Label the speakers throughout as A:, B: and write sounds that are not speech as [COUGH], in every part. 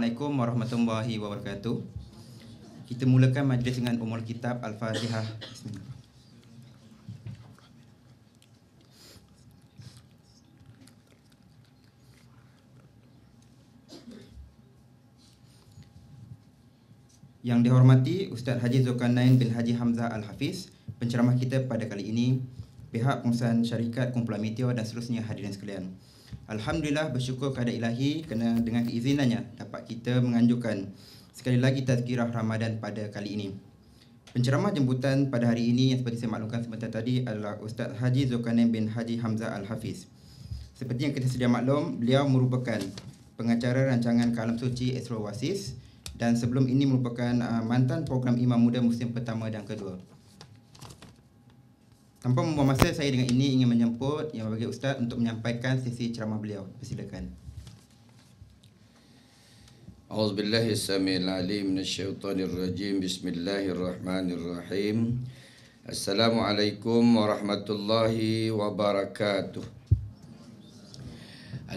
A: Assalamualaikum warahmatullahi wabarakatuh. Kita mulakan majlis dengan umur kitab Al-Fatihah. Yang dihormati Ustaz Haji Zulkarnain bin Haji Hamzah Al-Hafiz, penceramah kita pada kali ini, pihak pengurusan syarikat kumpulan meteor dan seterusnya hadirin sekalian. Alhamdulillah bersyukur kepada Ilahi kerana dengan keizinannya dapat kita menganjurkan sekali lagi tazkirah Ramadan pada kali ini. Penceramah jemputan pada hari ini yang seperti saya maklumkan sebentar tadi adalah Ustaz Haji Zulkarnain bin Haji Hamzah Al-Hafiz. Seperti yang kita sedia maklum, beliau merupakan pengacara rancangan Kalam Suci Esra Wasis dan sebelum ini merupakan uh, mantan program Imam Muda Muslim pertama dan kedua. Tanpa membuang masa, saya dengan ini ingin menjemput yang berbagai ustaz untuk menyampaikan sesi ceramah beliau. Silakan.
B: أعوذ بالله السميع العليم من الشيطان الرجيم بسم الله الرحمن الرحيم السلام عليكم ورحمة الله وبركاته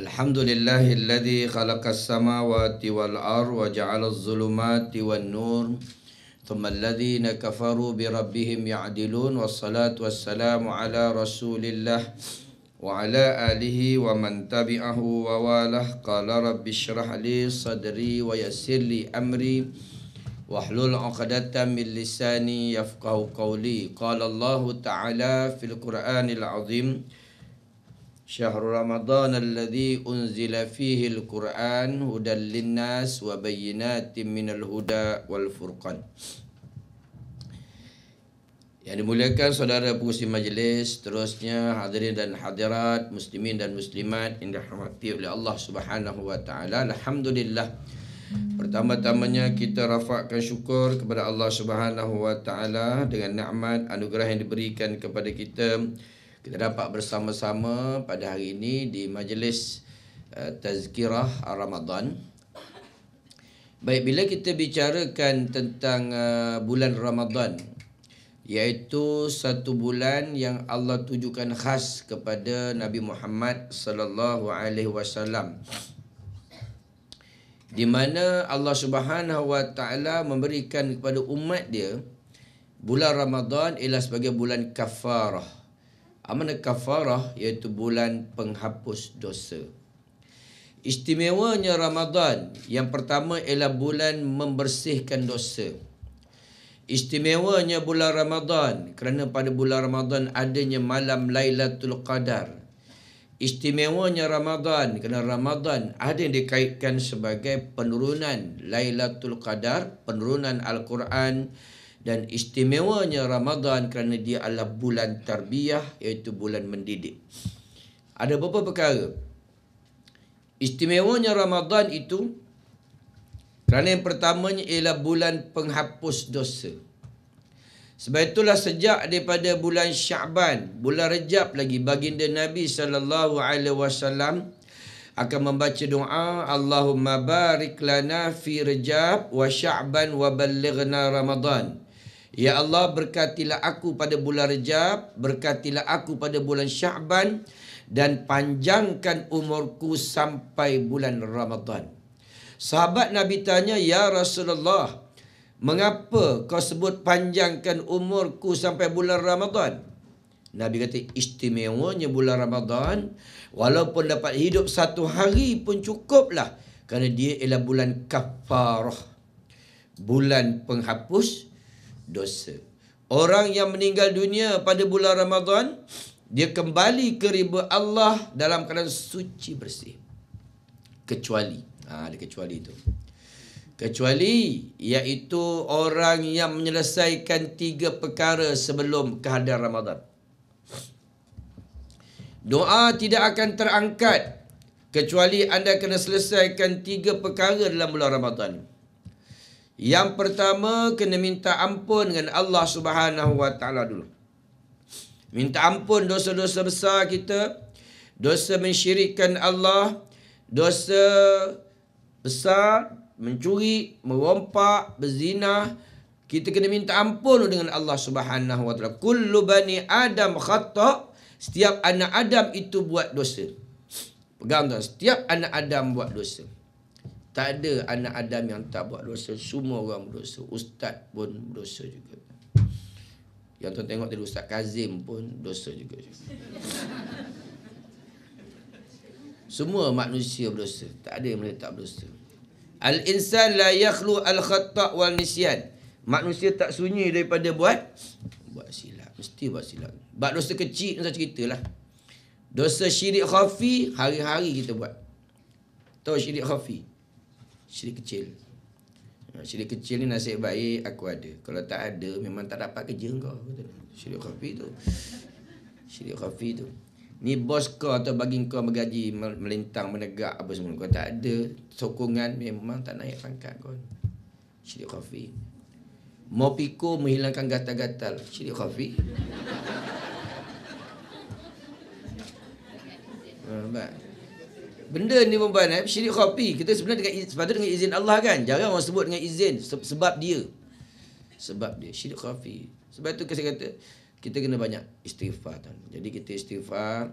B: الحمد لله الذي خلق السماوات والأرض وجعل الظلمات والنور ثم الذين كفروا بربهم يعدلون والصلاة والسلام على رسول الله وعلى آله ومن تبعه وواله قال رب اشرح لي صدري ويسر لي أمري واحلل عقدة من لساني يفقه قولي قال الله تعالى في القرآن العظيم شهر رمضان الذي أنزل فيه القرآن هدى للناس وبينات من الهدى والفرقان Yang dimuliakan saudara pengusi majlis Terusnya hadirin dan hadirat Muslimin dan muslimat indah dihormati oleh Allah subhanahu wa ta'ala Alhamdulillah Pertama-tamanya kita rafakkan syukur kepada Allah subhanahu wa ta'ala Dengan na'mat anugerah yang diberikan kepada kita Kita dapat bersama-sama pada hari ini Di majlis uh, tazkirah Ramadan Baik, bila kita bicarakan tentang uh, bulan Ramadan iaitu satu bulan yang Allah tujukan khas kepada Nabi Muhammad sallallahu alaihi wasallam di mana Allah Subhanahu wa taala memberikan kepada umat dia bulan Ramadan ialah sebagai bulan kafarah amana kafarah iaitu bulan penghapus dosa istimewanya Ramadan yang pertama ialah bulan membersihkan dosa Istimewanya bulan Ramadhan kerana pada bulan Ramadhan adanya malam Lailatul Qadar. Istimewanya Ramadhan kerana Ramadhan ada yang dikaitkan sebagai penurunan Lailatul Qadar, penurunan Al-Quran dan istimewanya Ramadhan kerana dia adalah bulan tarbiyah iaitu bulan mendidik. Ada beberapa perkara. Istimewanya Ramadhan itu kerana yang pertamanya ialah bulan penghapus dosa. Sebab itulah sejak daripada bulan Syaban, bulan Rejab lagi baginda Nabi sallallahu alaihi wasallam akan membaca doa Allahumma barik lana fi Rejab wa Syaban wa ballighna Ramadan. Ya Allah berkatilah aku pada bulan Rejab, berkatilah aku pada bulan Syaban dan panjangkan umurku sampai bulan Ramadan. Sahabat Nabi tanya, Ya Rasulullah, mengapa kau sebut panjangkan umurku sampai bulan Ramadan? Nabi kata, istimewanya bulan Ramadan, walaupun dapat hidup satu hari pun cukuplah. Kerana dia ialah bulan kafarah. Bulan penghapus dosa. Orang yang meninggal dunia pada bulan Ramadan, dia kembali ke riba Allah dalam keadaan suci bersih. Kecuali ha, Ada kecuali itu Kecuali iaitu orang yang menyelesaikan tiga perkara sebelum kehadiran Ramadan Doa tidak akan terangkat Kecuali anda kena selesaikan tiga perkara dalam bulan Ramadan Yang pertama kena minta ampun dengan Allah Subhanahu Wa Taala dulu Minta ampun dosa-dosa besar kita Dosa mensyirikkan Allah Dosa besar, mencuri, merompak, berzina, kita kena minta ampun dengan Allah Subhanahu wa taala. Kullu bani Adam khata. Setiap anak Adam itu buat dosa. Pegang tuan, setiap anak Adam buat dosa. Tak ada anak Adam yang tak buat dosa. Semua orang berdosa. Ustaz pun berdosa juga. Yang tuan tengok tadi Ustaz Kazim pun dosa juga. Semua manusia berdosa. Tak ada yang boleh tak berdosa. Al-insan la yakhlu al-khata' wal-nisyan. Manusia tak sunyi daripada buat buat silap. Mesti buat silap. Buat dosa kecil macam ceritalah. Dosa syirik khafi hari-hari kita buat. Tahu syirik khafi? Syirik kecil. Ha, syirik kecil ni nasib baik aku ada. Kalau tak ada memang tak dapat kerja kau. Syirik khafi tu. Syirik khafi tu. Ni bos kau atau bagi kau bergaji melintang, menegak apa semua. Kau tak ada sokongan memang tak naik pangkat kau. Syirik khafi. Mau menghilangkan gatal-gatal. Syirik khafi. Ha, nampak? Benda ni pun banyak. Eh? Syirik khafi. Kita sebenarnya dengan, sepatutnya dengan izin Allah kan. Jangan orang sebut dengan izin. Sebab dia. Sebab dia. Syirik khafi. Sebab tu saya kata, kita kena banyak istighfar tuan. Jadi kita istighfar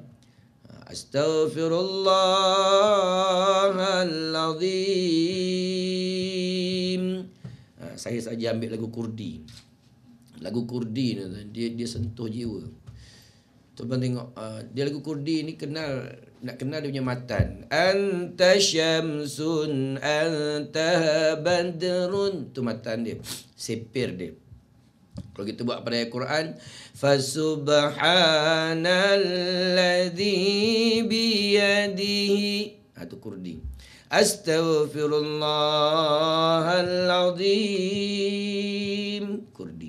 B: uh, Astaghfirullahaladzim uh, Saya saja ambil lagu Kurdi Lagu Kurdi ni dia, dia sentuh jiwa Tuan-tuan tengok uh, Dia lagu Kurdi ni kenal Nak kenal dia punya matan Anta syamsun Anta badrun Tu matan dia Sepir dia kalau kita buat pada Al-Quran Fasubhanalladhi biyadihi Itu ha, kurdi Astaghfirullahaladzim Kurdi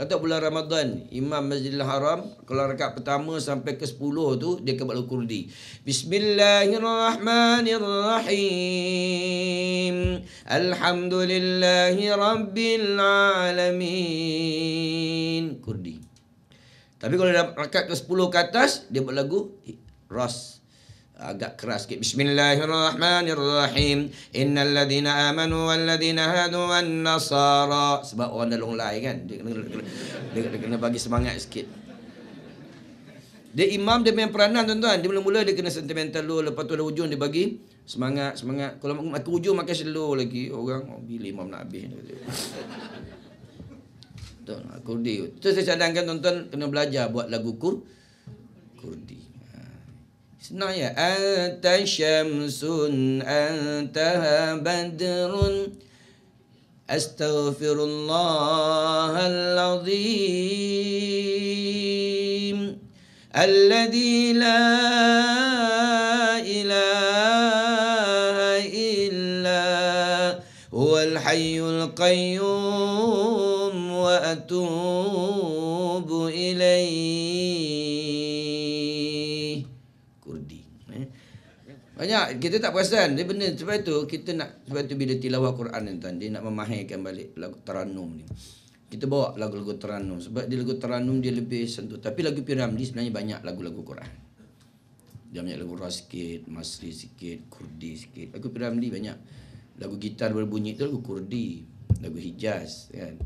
B: Kata bulan Ramadan, Imam Masjidil Haram, kalau rakaat pertama sampai ke sepuluh tu, dia ke Balu Kurdi. Bismillahirrahmanirrahim. Alhamdulillahi Rabbil Alamin. Kurdi. Tapi kalau dalam rakaat ke sepuluh ke atas, dia buat lagu Ras agak keras sikit bismillahirrahmanirrahim innal ladina amanu wal ladina hadu wan nasara sebab orang dalung lai kan dia kena, dia, dia kena bagi semangat sikit dia imam dia main peranan tuan-tuan dia mula-mula dia kena sentimental dulu lepas tu ada hujung dia bagi semangat semangat kalau aku, aku hujung makan slow lagi orang oh, bila imam nak habis tuan aku dia tu saya cadangkan tuan-tuan kena belajar buat lagu kur kurdi اسمع يا أنت شمس أنت بدر أستغفر الله العظيم الذي لا إله إلا هو الحي القيوم Banyak kita tak perasan dia benar sebab itu kita nak sebab itu bila tilawah Quran ni tuan dia nak memahirkan balik lagu teranum ni. Kita bawa lagu-lagu teranum sebab dia lagu teranum dia lebih sentuh tapi lagu Piram ni sebenarnya banyak lagu-lagu Quran. Dia banyak lagu Ras sikit, Masri sikit, Kurdi sikit. Lagu Piram ni banyak lagu gitar berbunyi tu lagu Kurdi, lagu Hijaz kan.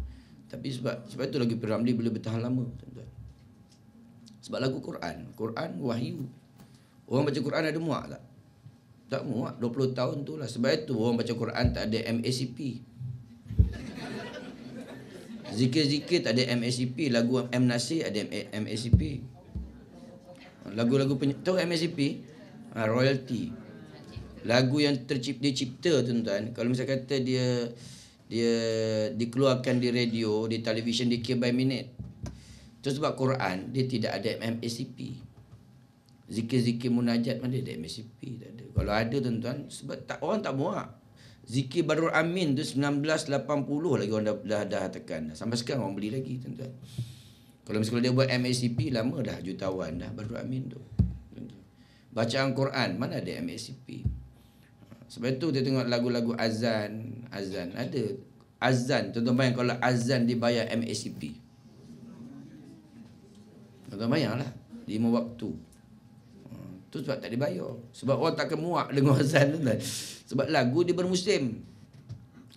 B: Tapi sebab sebab itu lagu Piram ni boleh bertahan lama tuan-tuan. Sebab lagu Quran, Quran wahyu. Orang baca Quran ada muak tak? Tak muat 20 tahun tu lah Sebab itu orang baca Quran tak ada MACP Zikir-zikir tak ada MACP Lagu M Nasir ada MACP Lagu-lagu penyanyi Tahu MACP? Ha, ah, royalty Lagu yang tercipta cipta tuan-tuan Kalau misalkan kata dia Dia dikeluarkan di radio Di televisyen dia kill by minute Terus sebab Quran dia tidak ada MACP Zikir-zikir munajat mana ada MSCP tak ada. Kalau ada tuan-tuan sebab tak, orang tak muak. Zikir Barul Amin tu 1980 lagi orang dah dah, dah tekan. Sampai sekarang orang beli lagi tuan-tuan. Kalau misalnya dia buat MSCP lama dah jutawan dah Barul Amin tu. Bacaan Quran mana ada MSCP. Sebab tu dia tengok lagu-lagu azan, azan ada. Azan tuan-tuan bayang kalau azan dibayar MSCP. Tuan-tuan bayangkanlah 5 waktu Tu sebab tak dibayar. Sebab orang takkan muak dengar [LAUGHS] azan tu kan. Sebab lagu dia bermuslim.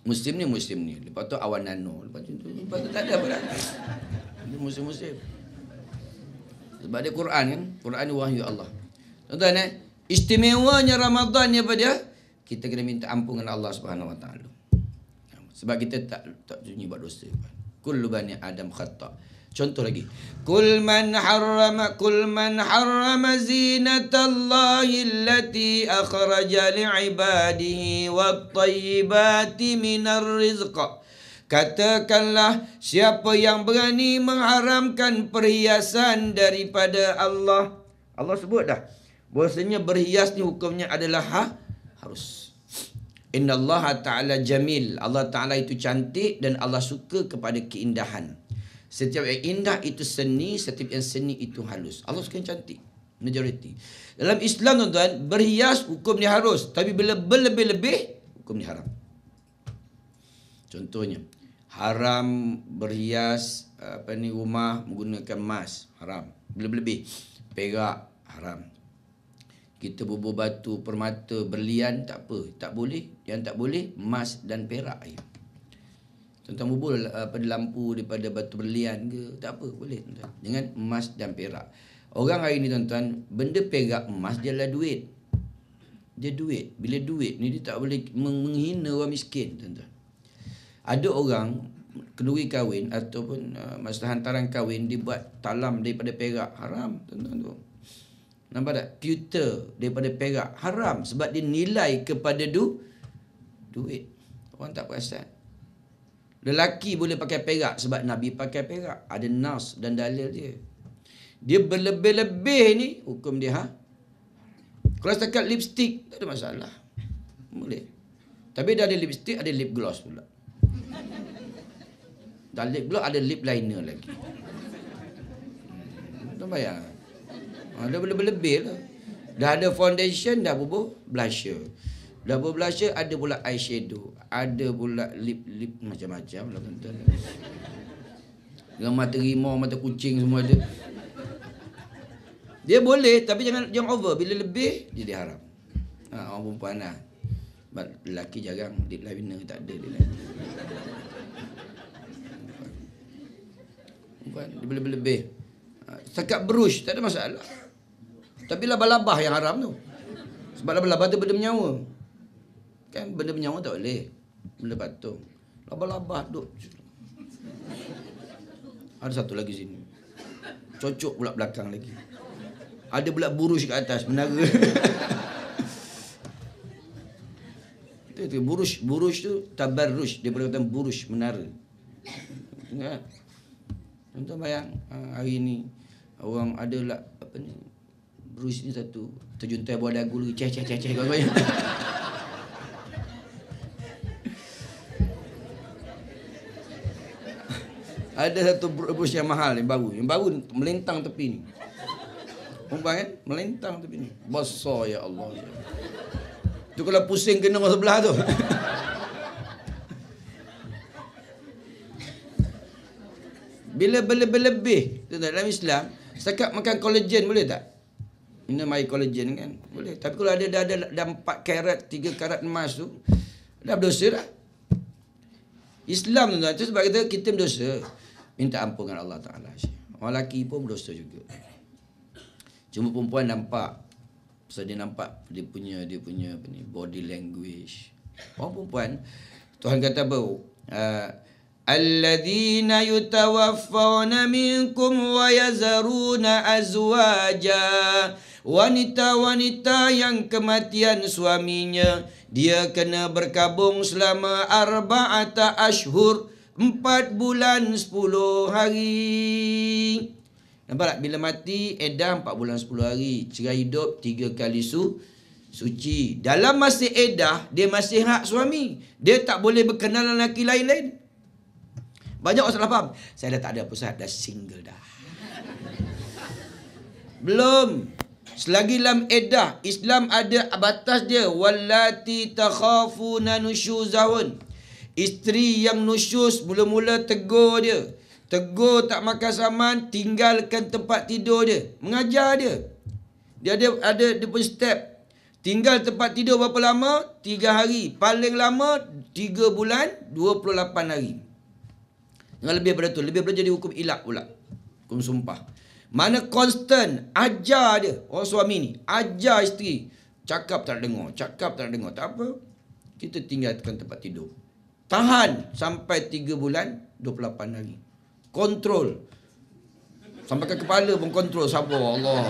B: Muslim ni, muslim ni. Lepas tu awan nano. Lepas tu, lepas tu tak ada apa apa Dia muslim-muslim. Sebab dia Quran kan. Quran ni wahyu Allah. Tuan-tuan eh. Istimewanya Ramadhan ni apa dia? Kita kena minta ampun dengan Allah Subhanahu Wa Taala. Sebab kita tak tak sunyi buat dosa. Kullu bani Adam khata'. Contoh lagi. Kul man harrama kul man harrama zinatallahi allati akhraja li'ibadihi wat tayyibati minar rizq. Katakanlah siapa yang berani mengharamkan perhiasan daripada Allah. Allah sebut dah. Bahasanya berhias ni hukumnya adalah ha? harus. Inna Allah Ta'ala jamil. Allah Ta'ala itu cantik dan Allah suka kepada keindahan. Setiap yang indah itu seni, setiap yang seni itu halus. Allah suka yang cantik. Majoriti. Dalam Islam tuan-tuan, berhias hukum ni harus. Tapi bila berlebih-lebih, hukum ni haram. Contohnya, haram berhias apa ni rumah menggunakan emas, haram. Berlebih-lebih. Perak, haram. Kita bubur batu, permata, berlian, tak apa. Tak boleh. Yang tak boleh, emas dan perak. Ayah. Tuan-tuan bubul apa, uh, lampu daripada batu berlian ke Tak apa boleh tuan-tuan Dengan emas dan perak Orang hari ni tuan-tuan Benda perak emas dia adalah duit Dia duit Bila duit ni dia tak boleh menghina orang miskin tuan-tuan Ada orang Keduri kahwin Ataupun uh, masa hantaran kahwin Dia buat talam daripada perak Haram tuan-tuan tu Nampak tak? Pewter daripada perak Haram Sebab dia nilai kepada du Duit Orang tak perasan Lelaki boleh pakai perak sebab Nabi pakai perak. Ada nas dan dalil dia. Dia berlebih-lebih ni hukum dia ha. Kalau setakat lipstick tak ada masalah. Boleh. Tapi dah ada lipstick ada lip gloss pula. Dah lip gloss ada lip liner lagi. Hmm, tak bayar. Ada ha, berlebih-lebih lah. Dah ada foundation dah bubuh blusher. Double blusher ada pula shadow, ada pula lip lip macam-macam lah tuan-tuan. Dengan mata rimau, mata kucing semua ada. Dia boleh tapi jangan jangan over. Bila lebih jadi haram. Ha, orang perempuan lah. Lelaki jarang lip liner tak ada dia. dia boleh lebih. Ha, Sekat brush tak ada masalah. Tapi labah-labah yang haram tu. Sebab labah-labah tu benda menyawa. Kan benda bernyawa tak boleh. Benda patung. labah-labah duduk. Ada satu lagi sini. Cocok pula belakang lagi. Ada pula burus kat atas menara. itu, burus burus tu tabar dia daripada kata burus menara. Ingat. Kan? Contoh bayang ha, hari ni, orang ada lah apa ni burus ni satu terjuntai buah dagu lagi ceh ceh ceh kau bayang. [LAUGHS] Ada satu bus yang mahal yang baru. Yang baru melintang tepi ni. Umpang kan? Melintang tepi ni. Besar ya Allah. Ya. Tu kalau pusing kena orang sebelah tu. Bila berlebih-lebih dalam Islam, setakat makan collagen boleh tak? Ini mai collagen kan? Boleh. Tapi kalau ada dah ada dah 4 karat, 3 karat emas tu, dah berdosa dah. Islam tu tuan sebab kita kita berdosa minta ampun dengan Allah Ta'ala orang lelaki pun berdosa juga cuma perempuan nampak sebab so dia nampak dia punya dia punya body language orang perempuan Tuhan kata apa uh, الذين يتوفون wa yazaruna azwaja. wanita wanita yang kematian suaminya dia kena berkabung selama arba'ata ashur. Empat bulan sepuluh hari. Nampak tak? Bila mati, edah empat bulan sepuluh hari. Cerai hidup tiga kali su suci. Dalam masa edah, dia masih hak suami. Dia tak boleh berkenalan lelaki lain-lain. Banyak orang salah faham. Saya dah tak ada pusat. Dah single dah. Belum. Selagi dalam edah, Islam ada batas dia. Wallati takhafuna nushuzahun. Isteri yang nusyus mula-mula tegur dia. Tegur tak makan saman, tinggalkan tempat tidur dia. Mengajar dia. Dia ada, ada dia pun step. Tinggal tempat tidur berapa lama? Tiga hari. Paling lama, tiga bulan, dua puluh lapan hari. Dengan lebih daripada tu. Lebih daripada jadi hukum ilak pula. Hukum sumpah. Mana constant, ajar dia. Orang suami ni, ajar isteri. Cakap tak dengar, cakap tak dengar. Tak apa. Kita tinggalkan tempat tidur. Tahan sampai 3 bulan 28 hari. Kontrol. Sampai ke kepala pun kontrol sabar Allah.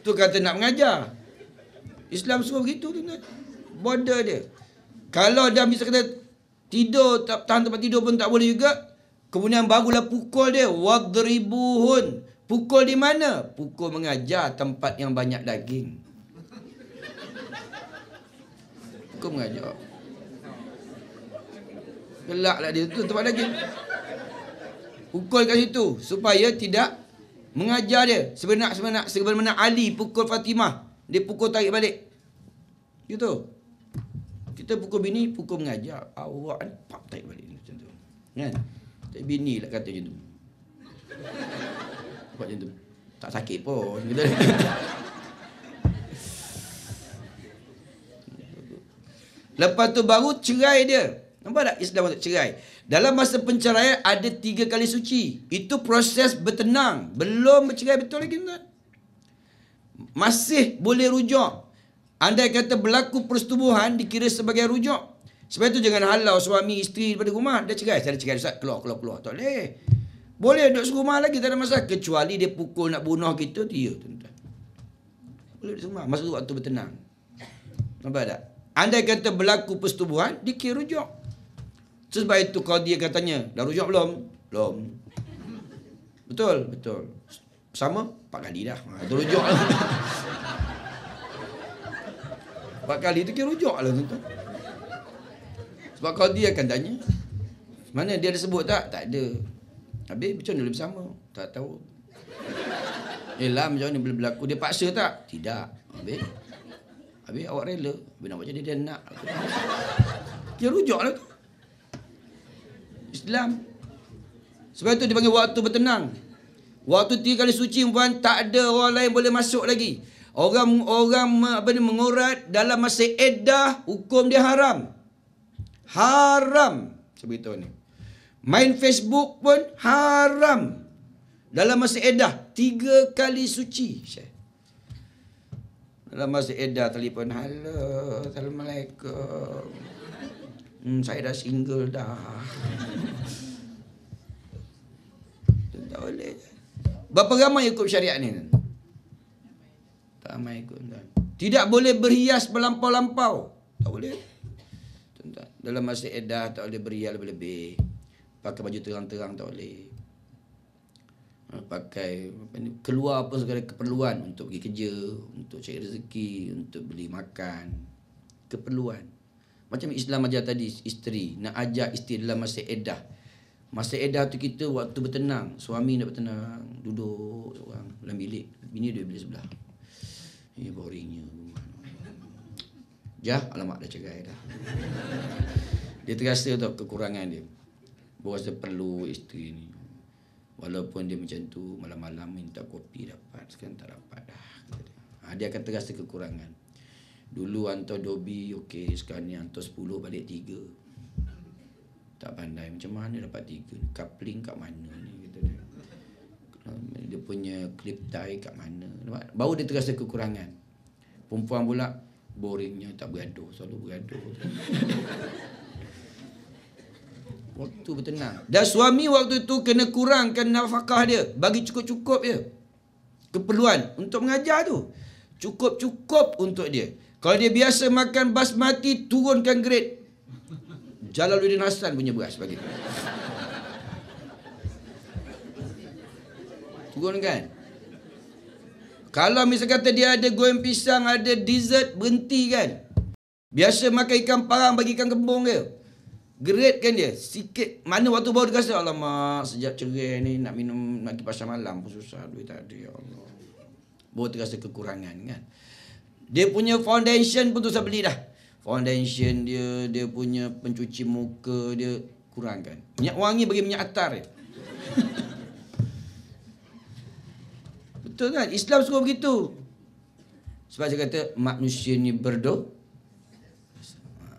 B: Tu kata nak mengajar. Islam semua begitu tu nak Border dia. Kalau dia bisa kata tidur tak tahan tempat tidur pun tak boleh juga. Kemudian barulah pukul dia wadribuhun. Pukul di mana? Pukul mengajar tempat yang banyak daging. Aku mengajak kan Gelaklah dia tu tempat lagi Pukul kat situ Supaya tidak Mengajar dia sebenar sebenar sebenar sebenak Ali pukul Fatimah Dia pukul tarik balik Gitu Kita pukul bini Pukul mengajar Awak ni Pak tarik balik Macam tu Kan Tak bini lah kata macam tu Buat macam tu Tak sakit pun Gitu Lepas tu baru cerai dia. Nampak tak Islam untuk cerai? Dalam masa penceraian ada tiga kali suci. Itu proses bertenang. Belum bercerai betul lagi tuan. Masih boleh rujuk. Andai kata berlaku persetubuhan dikira sebagai rujuk. Sebab itu jangan halau suami isteri daripada rumah. Dah cerai. Saya dah cerai. Ustaz. Keluar, keluar, keluar. Tak boleh. Boleh duduk serumah lagi. Tak ada masalah. Kecuali dia pukul nak bunuh kita. dia. Boleh duduk serumah. Masa tu waktu bertenang. Nampak tak? Andai kata berlaku persetubuhan, dikira rujuk. Sebab itu kau dia katanya, dah rujuk belum? Belum. Betul? Betul. Sama? Empat kali dah. Itu ha, rujuk lah. [LAUGHS] Empat kali itu kira rujuk lah tuan Sebab kalau dia akan tanya, mana dia ada sebut tak? Tak ada. Habis macam mana boleh bersama? Tak tahu. [LAUGHS] Eh lah macam mana boleh berlaku? Dia paksa tak? Tidak. Habis? Habis awak rela Habis nak macam ni dia nak Dia rujuk lah tu Islam Sebab tu dia panggil waktu bertenang Waktu tiga kali suci pun tak ada orang lain boleh masuk lagi Orang orang apa ni, mengorat dalam masa edah Hukum dia haram Haram Saya beritahu ni Main Facebook pun haram Dalam masa edah Tiga kali suci Syekh Lama si Eda telefon, halo, assalamualaikum. Hmm, saya dah single dah. Tidak boleh. Berapa ramai ikut syariat ni? Tak ramai ikut. Tak. Tidak boleh berhias berlampau-lampau. Tak boleh. Dalam masa edah tak boleh berhias lebih-lebih. Pakai baju terang-terang tak boleh. Ha, pakai keluar apa segala keperluan untuk pergi kerja, untuk cari rezeki, untuk beli makan. Keperluan. Macam Islam ajar tadi isteri nak ajar isteri dalam masa edah. Masa edah tu kita waktu bertenang, suami nak bertenang, duduk seorang dalam bilik. Bini dia bilik sebelah. Ini eh, boringnya. Jah, alamat dah cerai dah. Dia terasa tau kekurangan dia. saya perlu isteri ni. Walaupun dia macam tu Malam-malam minta kopi dapat Sekarang tak dapat dah ha, Dia akan terasa kekurangan Dulu hantar dobi Okey sekarang ni hantar sepuluh balik tiga Tak pandai Macam mana dapat tiga? Coupling kat mana ni dia. dia punya clip tie kat mana Baru dia terasa kekurangan Perempuan pula Boringnya tak bergaduh Selalu bergaduh [LAUGHS] Waktu bertenang Dan suami waktu itu kena kurangkan nafkah dia Bagi cukup-cukup dia Keperluan untuk mengajar tu Cukup-cukup untuk dia Kalau dia biasa makan basmati Turunkan grade Jalaluddin Hasan punya beras bagi Turunkan Kalau misalnya kata dia ada goreng pisang Ada dessert berhenti kan Biasa makan ikan parang bagi ikan kembung ke Great kan dia Sikit Mana waktu baru dia kasi Alamak Sejak cerai ni Nak minum Nak pergi pasal malam pun susah Duit tak ada Ya Allah Baru terasa kekurangan kan Dia punya foundation pun tu saya beli dah Foundation dia Dia punya pencuci muka dia Kurangkan Minyak wangi bagi minyak atar dia [LAUGHS] Betul kan Islam semua begitu Sebab saya kata Manusia ni berdoa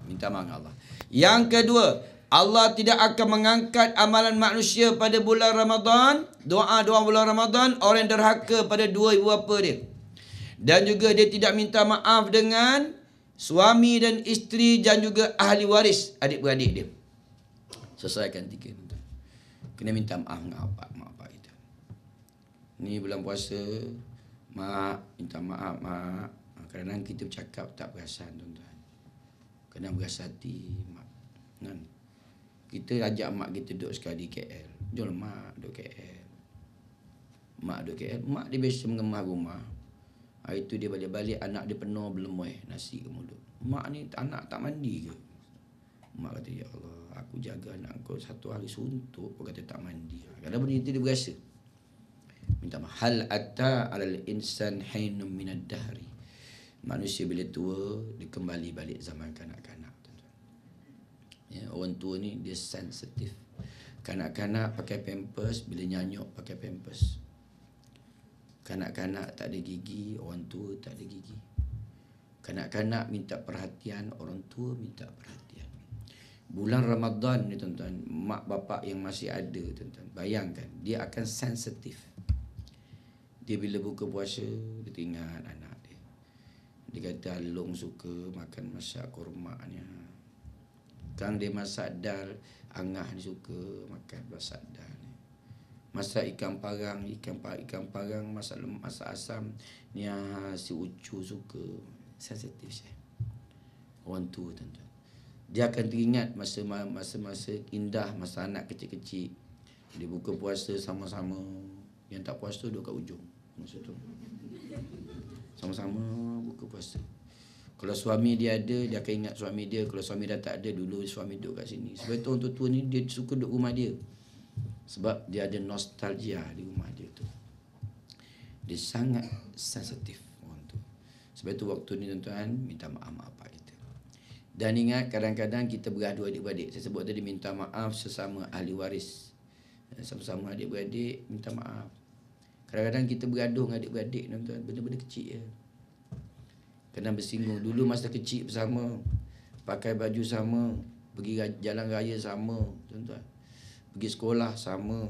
B: Minta maaf Allah yang kedua, Allah tidak akan mengangkat amalan manusia pada bulan Ramadan, doa-doa bulan Ramadan orang derhaka pada dua ibu bapa dia. Dan juga dia tidak minta maaf dengan suami dan isteri dan juga ahli waris adik-beradik dia. Selesaikan tiga itu. Kena minta maaf dengan apa apa itu. Ini bulan puasa, mak minta maaf mak. Kadang-kadang kita bercakap tak perasan tuan-tuan. Kadang-kadang mak. Kan? Kita ajak mak kita duduk sekali KL. Jom mak duduk KL. Mak duduk KL. Mak dia biasa mengemah rumah. Hari tu dia balik-balik anak dia penuh belum eh nasi ke mulut. Mak ni anak tak mandi ke? Mak kata, Ya Allah, aku jaga anak kau satu hari suntuk. Kau kata tak mandi. Lah. Kadang-kadang benda itu dia berasa. Minta maaf. Hal atta alal insan hainum minad Manusia bila tua, dia kembali balik zaman kanak-kanak ya, orang tua ni dia sensitif kanak-kanak pakai pampers bila nyanyuk pakai pampers kanak-kanak tak ada gigi orang tua tak ada gigi kanak-kanak minta perhatian orang tua minta perhatian bulan Ramadan ni tuan-tuan mak bapak yang masih ada tuan-tuan bayangkan dia akan sensitif dia bila buka puasa dia teringat anak dia dia kata Long suka makan masak kurma ni ha. Kang dia masak dal Angah ni suka makan masak dal ni Masak ikan parang Ikan parang, ikan parang masak lemak Masak asam Ni ah, si ucu suka Sensitif saya Orang tu tentu Dia akan teringat masa-masa indah Masa anak kecil-kecil Dia buka puasa sama-sama Yang tak puasa duduk kat ujung Masa tu Sama-sama buka puasa kalau suami dia ada, dia akan ingat suami dia. Kalau suami dah tak ada, dulu suami duduk kat sini. Sebab itu orang tua-tua ni, dia suka duduk rumah dia. Sebab dia ada nostalgia di rumah dia tu. Dia sangat sensitif orang tu. Sebab itu waktu ni tuan-tuan, minta maaf maaf apa kita. Dan ingat kadang-kadang kita beradu adik-beradik. Saya sebut tadi minta maaf sesama ahli waris. Eh, Sama-sama adik-beradik minta maaf. Kadang-kadang kita beradu dengan adik-beradik tuan-tuan. Benda-benda kecil je. Ya kena bersinggung dulu masa kecil bersama pakai baju sama pergi jalan raya sama tuan-tuan pergi sekolah sama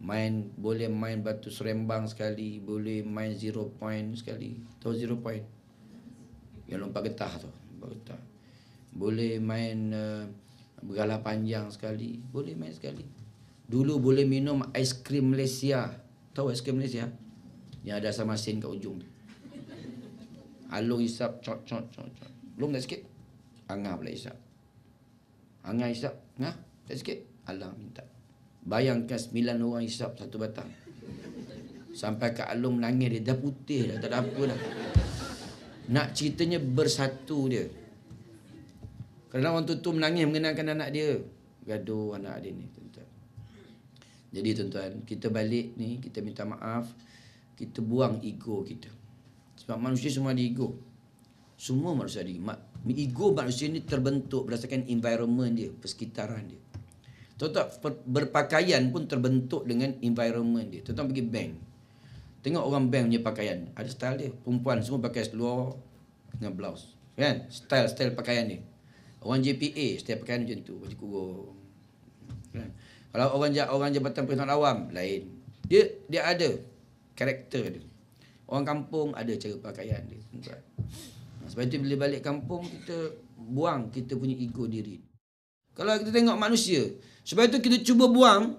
B: main boleh main batu serembang sekali boleh main zero point sekali tahu zero point yang lompat getah tu lompat getah boleh main uh, eh, bergala panjang sekali boleh main sekali dulu boleh minum aiskrim Malaysia tahu aiskrim Malaysia yang ada sama sen kat ujung tu Alung isap, cot, cot, cot, cot. Belum dah sikit? Angah pula isap. Angah isap, nah dah sikit? Allah minta. Bayangkan sembilan orang isap satu batang. Sampai ke Alung menangis dia, dah putih dah, tak ada apa dah. Nak ceritanya bersatu dia. Kerana orang tu menangis mengenangkan anak dia. Gaduh anak dia ni. Tuan-tuan. Jadi tuan-tuan, kita balik ni, kita minta maaf. Kita buang ego kita. Sebab manusia semua ada ego. Semua manusia ada ego. Ego manusia ini terbentuk berdasarkan environment dia, persekitaran dia. Tuan-tuan, berpakaian pun terbentuk dengan environment dia. Tuan-tuan pergi bank. Tengok orang bank punya pakaian. Ada style dia. Perempuan semua pakai seluar dengan blouse. Kan? Style-style pakaian dia. Orang JPA, style pakaian macam tu. Baju kurung. Kan? Kalau orang, orang jabatan perintahan awam, lain. Dia dia ada karakter dia. Orang kampung ada cara pakaian dia tuan-tuan. Sebab itu bila balik kampung kita buang kita punya ego diri. Kalau kita tengok manusia, sebab itu kita cuba buang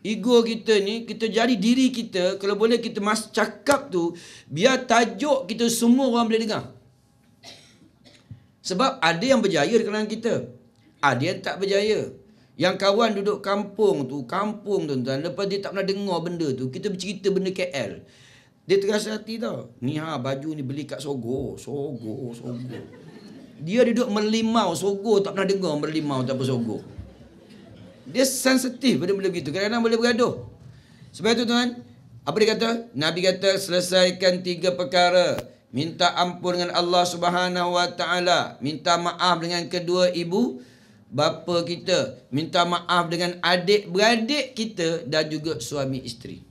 B: ego kita ni, kita jadi diri kita, kalau boleh kita mas cakap tu, biar tajuk kita semua orang boleh dengar. Sebab ada yang berjaya di kalangan kita. Ada yang tak berjaya. Yang kawan duduk kampung tu, kampung tuan-tuan, lepas dia tak pernah dengar benda tu, kita bercerita benda KL. Dia terasa hati tau. Ni ha baju ni beli kat Sogo. Sogo, Sogo. Dia duduk melimau Sogo tak pernah dengar melimau tak apa Sogo. Dia sensitif benda-benda begitu. Kadang-kadang boleh bergaduh. Sebab itu tuan, apa dia kata? Nabi kata selesaikan tiga perkara. Minta ampun dengan Allah Subhanahu Wa Taala, minta maaf dengan kedua ibu bapa kita, minta maaf dengan adik beradik kita dan juga suami isteri.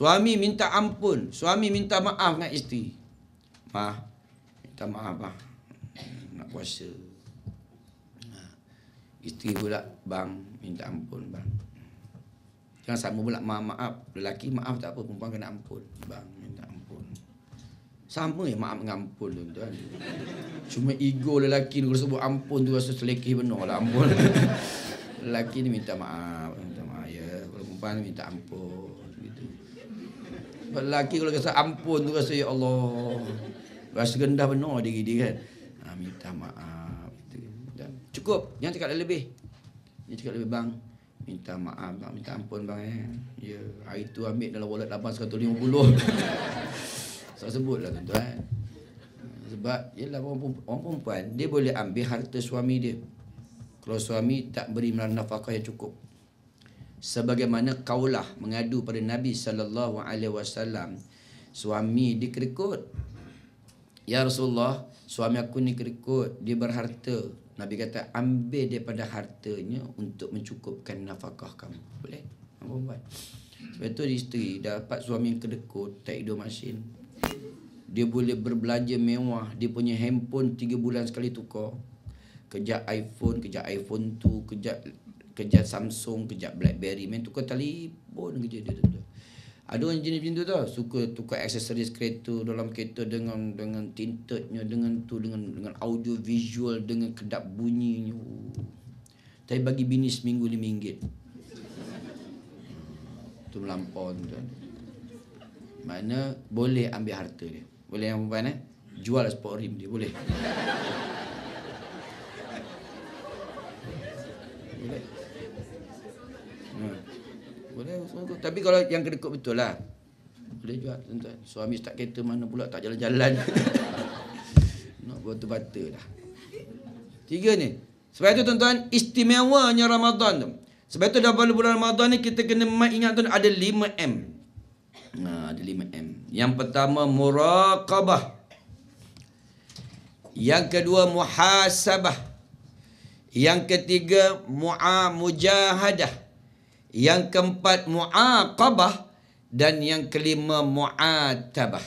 B: Suami minta ampun, suami minta maaf dengan isteri. Ma, minta maaf bah. Nak puasa. Isteri pula bang minta ampun bang. Jangan sama pula ma maaf. Lelaki maaf tak apa, perempuan kena ampun. Bang minta ampun. Sama ya maaf dengan ampun tu tuan. Cuma ego lelaki ni kalau sebut ampun tu rasa selekeh benar lah ampun. [LAUGHS] Lelaki ni minta maaf, minta maaf ya. Perempuan ni minta ampun. Lelaki kalau rasa ampun tu rasa ya Allah. Rasa rendah benar diri dia kan. Ha, minta maaf. Dan cukup. Jangan cakap lebih. Jangan cakap lebih bang. Minta maaf bang. Minta ampun bang eh. Ya, hari tu ambil dalam wallet 8150. [LAUGHS] Saya so, sebutlah tuan-tuan. Eh. Sebab ialah orang perempuan, orang perempuan, dia boleh ambil harta suami dia. Kalau suami tak beri nafkah yang cukup sebagaimana kaulah mengadu pada Nabi sallallahu alaihi wasallam suami dikerikut ya Rasulullah suami aku ni kerikut dia berharta Nabi kata ambil daripada hartanya untuk mencukupkan nafkah kamu boleh apa buat sebab tu isteri dapat suami yang kerikut tak hidup masin dia boleh berbelanja mewah dia punya handphone 3 bulan sekali tukar kejap iPhone kejap iPhone 2 kejap kerja Samsung, kerja Blackberry, main tukar telefon kerja dia tu. Ada orang jenis macam tu tau, suka tukar aksesoris kereta dalam kereta dengan dengan tintetnya, dengan tu, dengan dengan audio visual, dengan kedap bunyinya. Tapi bagi bini seminggu lima ringgit. Tu melampau tu. Mana boleh ambil harta dia. Boleh yang perempuan eh? Jual lah sport rim dia, boleh. Semua Tapi kalau yang kedekut betul lah. Boleh juga tuan-tuan. Suami start kereta mana pula tak jalan-jalan. [LAUGHS] Nak batu lah. Tiga ni. Sebab itu tuan-tuan istimewanya Ramadan tu. Sebab itu dalam bulan, bulan Ramadan ni kita kena ingat tuan ada 5 M. Ha, ada 5 M. Yang pertama muraqabah. Yang kedua muhasabah. Yang ketiga Muamujahadah. Yang keempat muaqabah dan yang kelima muatabah.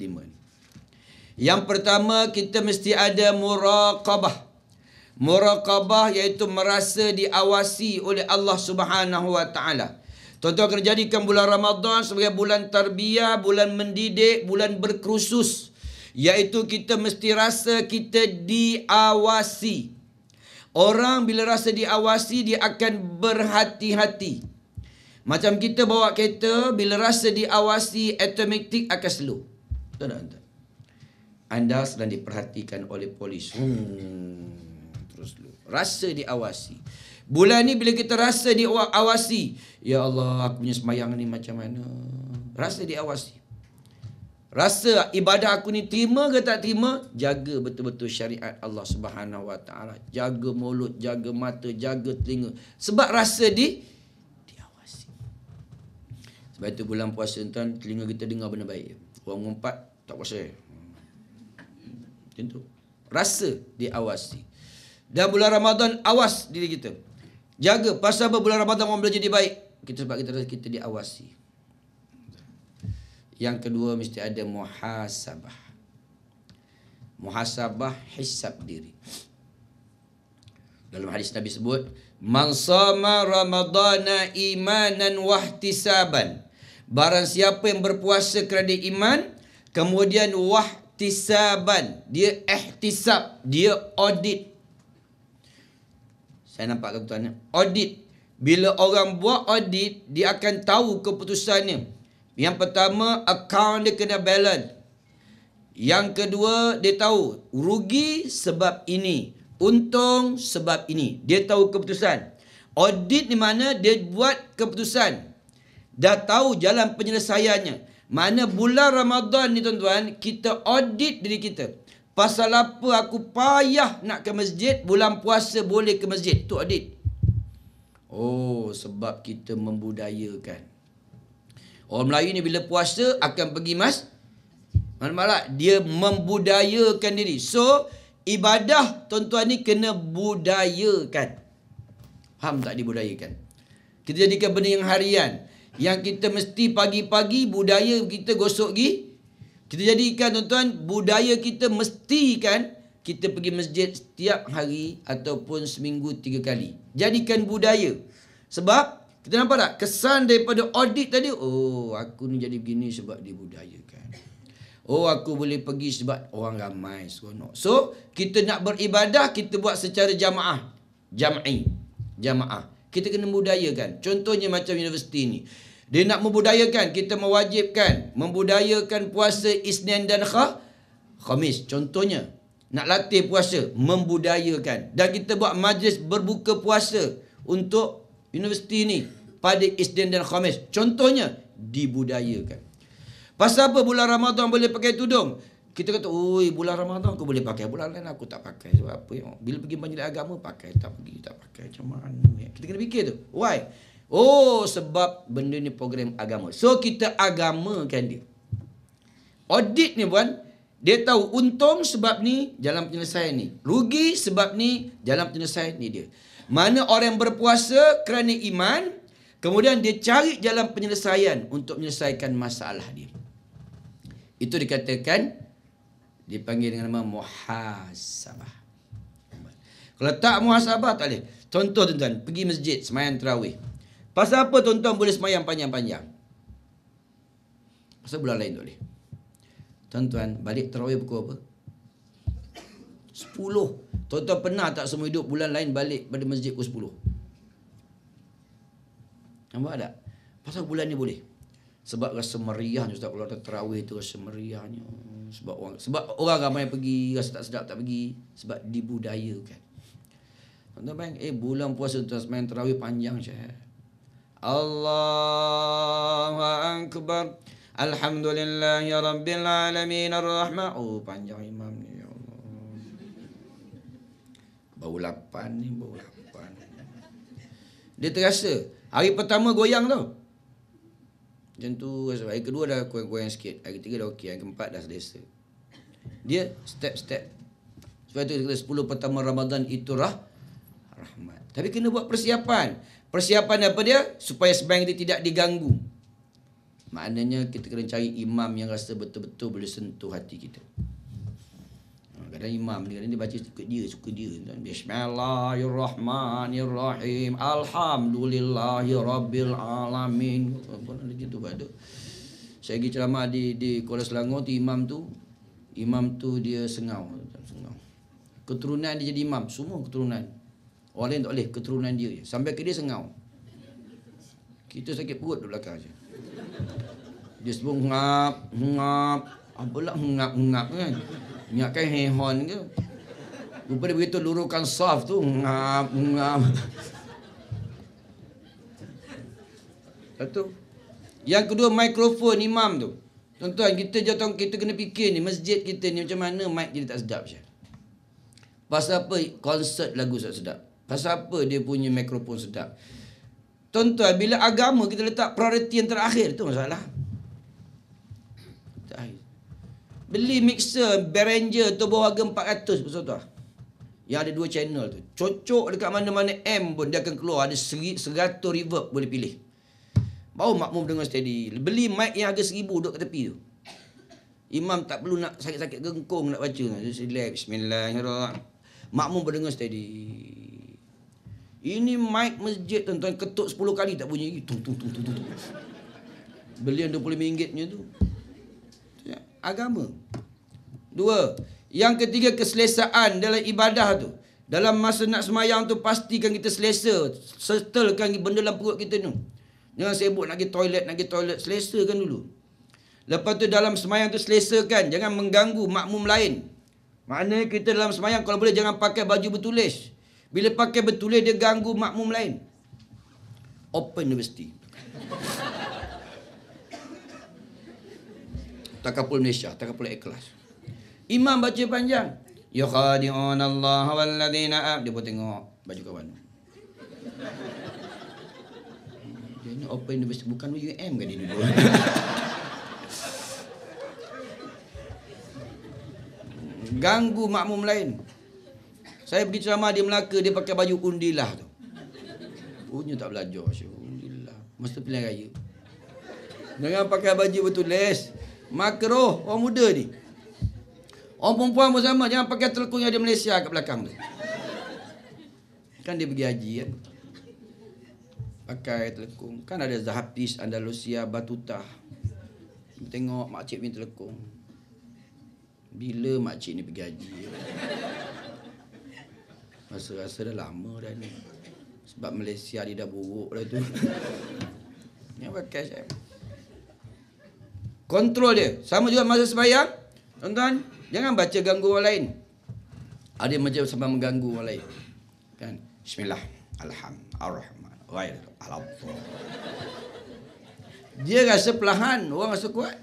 B: Lima ni. Yang pertama kita mesti ada muraqabah. Muraqabah iaitu merasa diawasi oleh Allah Subhanahu wa taala. Tuan-tuan kena bulan Ramadan sebagai bulan tarbiyah, bulan mendidik, bulan berkhusus. Iaitu kita mesti rasa kita Diawasi. Orang bila rasa diawasi dia akan berhati-hati. Macam kita bawa kereta bila rasa diawasi automatic akan slow. Tuan-tuan. Anda sedang diperhatikan oleh polis. Hmm. Terus slow. Rasa diawasi. Bulan ni bila kita rasa diawasi, ya Allah aku punya sembahyang ni macam mana? Rasa diawasi rasa ibadah aku ni terima ke tak terima jaga betul-betul syariat Allah Subhanahu Wa Taala jaga mulut jaga mata jaga telinga sebab rasa di diawasi sebab itu bulan puasa tuan telinga kita dengar benda baik orang ngumpat tak puasa tentu rasa diawasi dan bulan Ramadan awas diri kita jaga pasal bulan Ramadan orang belajar jadi baik kita sebab kita rasa kita diawasi yang kedua mesti ada muhasabah. Muhasabah hisab diri. Dalam hadis Nabi sebut, "Man sama Ramadana imanan wahtisaban." Barang siapa yang berpuasa kerana iman, kemudian wahtisaban, dia ihtisab, dia audit. Saya nampak ke tuan Audit. Bila orang buat audit, dia akan tahu keputusannya. Yang pertama, account dia kena balance. Yang kedua, dia tahu rugi sebab ini. Untung sebab ini. Dia tahu keputusan. Audit di mana dia buat keputusan. Dah tahu jalan penyelesaiannya. Mana bulan Ramadan ni tuan-tuan, kita audit diri kita. Pasal apa aku payah nak ke masjid, bulan puasa boleh ke masjid. tu audit. Oh, sebab kita membudayakan. Orang Melayu ni bila puasa akan pergi mas malam-malam dia membudayakan diri. So ibadah tuan-tuan ni kena budayakan. Ham tak dibudayakan? Kita jadikan benda yang harian. Yang kita mesti pagi-pagi budaya kita gosok gigi. Kita jadikan tuan-tuan budaya kita mesti kan kita pergi masjid setiap hari ataupun seminggu tiga kali. Jadikan budaya. Sebab kita nampak tak? Kesan daripada audit tadi, oh aku ni jadi begini sebab dibudayakan. Oh aku boleh pergi sebab orang ramai seronok. So, kita nak beribadah, kita buat secara jamaah. jama'i, Jamaah. Kita kena budayakan. Contohnya macam universiti ni. Dia nak membudayakan, kita mewajibkan. Membudayakan puasa Isnin dan Khah. Khamis, contohnya. Nak latih puasa, membudayakan. Dan kita buat majlis berbuka puasa untuk universiti ni pada Isnin dan Khamis. Contohnya dibudayakan. Pasal apa bulan Ramadan boleh pakai tudung? Kita kata, oi bulan Ramadan aku boleh pakai. Bulan lain aku tak pakai. Sebab apa yang bila pergi majlis agama pakai tak pergi tak pakai macam mana? Ya, kita kena fikir tu. Why? Oh sebab benda ni program agama. So kita agamakan dia. Audit ni puan, dia tahu untung sebab ni jalan penyelesaian ni. Rugi sebab ni jalan penyelesaian ni dia. Mana orang yang berpuasa kerana iman, kemudian dia cari jalan penyelesaian untuk menyelesaikan masalah dia. Itu dikatakan dipanggil dengan nama muhasabah. Kalau tak muhasabah tak boleh. Contoh tuan-tuan, pergi masjid semayang terawih. Pasal apa tuan-tuan boleh semayang panjang-panjang? Pasal bulan lain tak boleh. Tuan-tuan, balik terawih pukul apa? Sepuluh. Tuan-tuan pernah tak semua hidup bulan lain balik pada masjid pukul 10? Nampak tak? Pasal bulan ni boleh. Sebab rasa meriahnya Ustaz kalau ada terawih tu rasa meriahnya. Sebab orang sebab orang ramai pergi rasa tak sedap tak pergi sebab dibudayakan. Tuan-tuan bayang, eh bulan puasa tuan main terawih panjang je. Allahu Akbar. Alhamdulillah ya Alhamdulillahirabbil alamin ar arrahman. Oh panjang imam. Baru lapan ni, baru lapan. Dia terasa. Hari pertama goyang tau. Macam tu. Hari kedua dah goyang-goyang sikit. Hari ketiga dah okey. Hari keempat dah selesa. Dia step-step. Sebab tu kata sepuluh pertama Ramadan itu rah, rahmat. Tapi kena buat persiapan. Persiapan apa dia? Supaya sebaik dia tidak diganggu. Maknanya kita kena cari imam yang rasa betul-betul boleh sentuh hati kita kadang imam ni, kadang dia baca suka dia, suka dia. Bismillahirrahmanirrahim. Alhamdulillahirrabbilalamin. Pun ada gitu pada. Saya pergi ceramah di di Kuala Selangor tu imam tu imam tu dia sengau, sengau. Keturunan dia jadi imam, semua keturunan. Orang lain tak boleh keturunan dia. Sampai ke dia sengau. Kita sakit perut di belakang aja. Dia sebut ngap, ngap. lah ngap, ngap kan? Ingatkan hehon ke? Rupa dia beritahu lurukan saf tu. Ngap, ngap. Satu. Yang kedua, mikrofon imam tu. Tuan-tuan, kita, jatuh, kita kena fikir ni, masjid kita ni macam mana mic kita tak sedap je. Pasal apa konsert lagu tak sedap? Pasal apa dia punya mikrofon sedap? Tuan-tuan, bila agama kita letak prioriti yang terakhir tu masalah. Beli mixer Behringer tu bawah harga 400 pasal tu Yang ada dua channel tu. Cocok dekat mana-mana M pun dia akan keluar. Ada 100 reverb boleh pilih. Baru makmum dengan steady. Beli mic yang harga 1000 duduk kat tepi tu. Imam tak perlu nak sakit-sakit gengkong nak baca. Bismillahirrahmanirrahim. Makmum berdengar steady. Ini mic masjid tuan-tuan ketuk 10 kali tak bunyi. Tung, tung, tung, tung, tung. Belian RM20 punya tu agama. Dua, yang ketiga keselesaan dalam ibadah tu. Dalam masa nak semayang tu pastikan kita selesa, settlekan benda dalam perut kita tu. Jangan sibuk nak pergi toilet, nak pergi toilet, selesakan dulu. Lepas tu dalam semayang tu selesakan, jangan mengganggu makmum lain. Maknanya kita dalam semayang kalau boleh jangan pakai baju bertulis. Bila pakai bertulis dia ganggu makmum lain. Open universiti. takapul Malaysia, takapul ikhlas. Imam baca panjang. Yukhadi'un Allah walladzina am. Dia pun tengok baju kawan. Dia ni open universiti. Bukan UM kan dia ni? Ganggu makmum lain. Saya pergi ceramah di Melaka, dia pakai baju undilah tu. Punya tak belajar. undilah. Masa pilihan raya. Dengan pakai baju betul les. Makroh orang muda ni. Orang perempuan pun sama. Jangan pakai telekung yang ada Malaysia kat belakang tu. Kan dia pergi haji kan. Pakai telukung. Kan ada Zahapis, Andalusia, Batutah. Tengok makcik punya telukung. Bila makcik ni pergi haji? Rasa-rasa dah lama dah ni. Sebab Malaysia dia dah buruk dah tu. [LAUGHS] Yang pakai saya. Kontrol dia. Sama juga masa sembahyang. Tuan-tuan, jangan baca ganggu orang lain. Ada macam sama mengganggu orang lain. Kan? Bismillah. Alhamdulillah. Alhamdulillah. Dia rasa perlahan. Orang rasa kuat.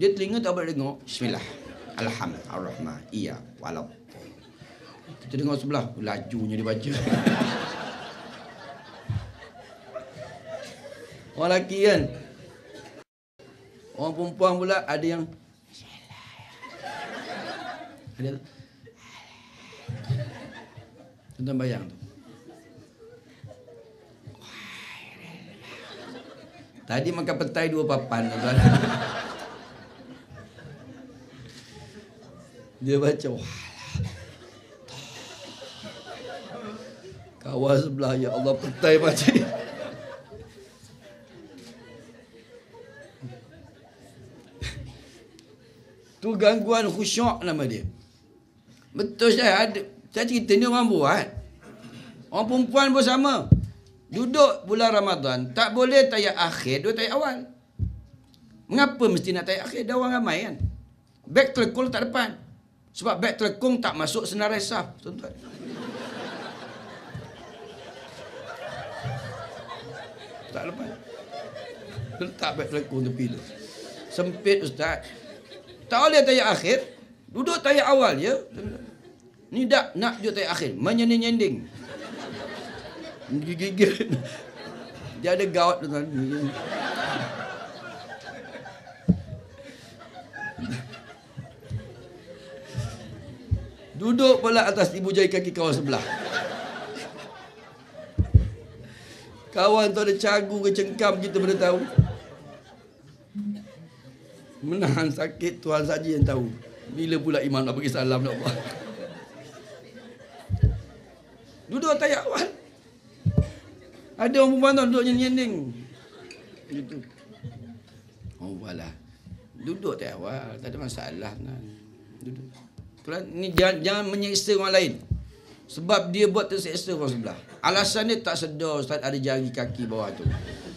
B: Dia telinga tak boleh dengar. Bismillah. Alhamdulillah. Iya. Walau. Kita dengar sebelah. Lajunya dia baca. Orang lelaki kan. Orang perempuan pula ada yang Ada Tuan-tuan bayang tu Tadi makan petai dua papan tuan Dia baca kawas sebelah Ya Allah petai macam tu gangguan khusyuk nama dia. Betul saya ada. Saya cerita ni orang buat. Orang perempuan pun sama. Duduk bulan Ramadan. Tak boleh tayak akhir. Dua tayak awal. Mengapa mesti nak tayak akhir? Dah orang ramai kan? Back terkul tak depan. Sebab back terkung tak masuk senarai sah. Tuan-tuan. tak lepas. Letak back terkung tepi tu. Sempit ustaz. Tak boleh tayat akhir. Duduk tayat awal, ya. Ni tak nak duduk tayat akhir. Menyending-nyending. Gigit-gigit. Dia ada gaut tu kan. Duduk pula atas ibu jari kaki kawan sebelah. Kawan tu ada cagu ke cengkam kita boleh tahu. Menahan sakit Tuhan saja yang tahu. Bila pula imam nak bagi salam nak buat. Duduk tak awal. Ada orang perempuan tu duduk nyending-nyending. Gitu. Oh, wala. Duduk tak awal. Tak ada masalah. Kan. Duduk. Tuan, ni jangan, jangan menyiksa orang lain. Sebab dia buat tersiksa orang sebelah. Alasan dia tak sedar Ustaz ada jari kaki bawah tu.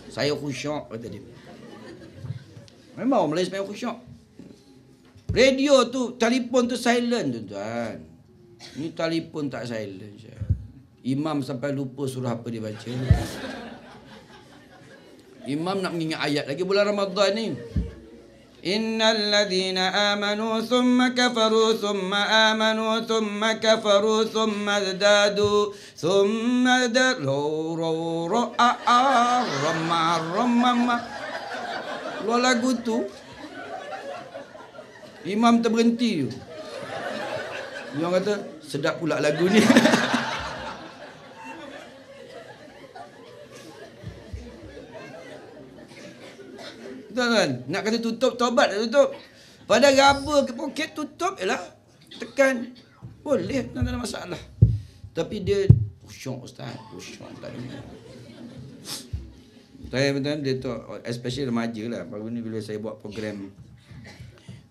B: Saya khusyok, kata dia. Memang orang Melayu semayang khusyuk. Radio tu, telefon tu silent tu tuan Ni telefon tak silent je. Imam sampai lupa surah apa dia baca. Imam nak mengingat ayat lagi bulan Ramadhan ni. Innal ladhina amanu thumma kafaru thumma amanu thumma kafaru thumma zdadu thumma zdadu ro ro ro a a ramma ramma Keluar lagu tu Imam terberhenti tu Dia orang kata Sedap pula lagu ni [LAUGHS] Tuan-tuan Nak kata tutup Taubat tak tutup Pada rubber ke poket tutup Yalah Tekan Boleh Tak ada masalah Tapi dia Pusyuk ustaz Pusyuk tak ada saya betul dia tu especially remaja lah. Baru ni bila saya buat program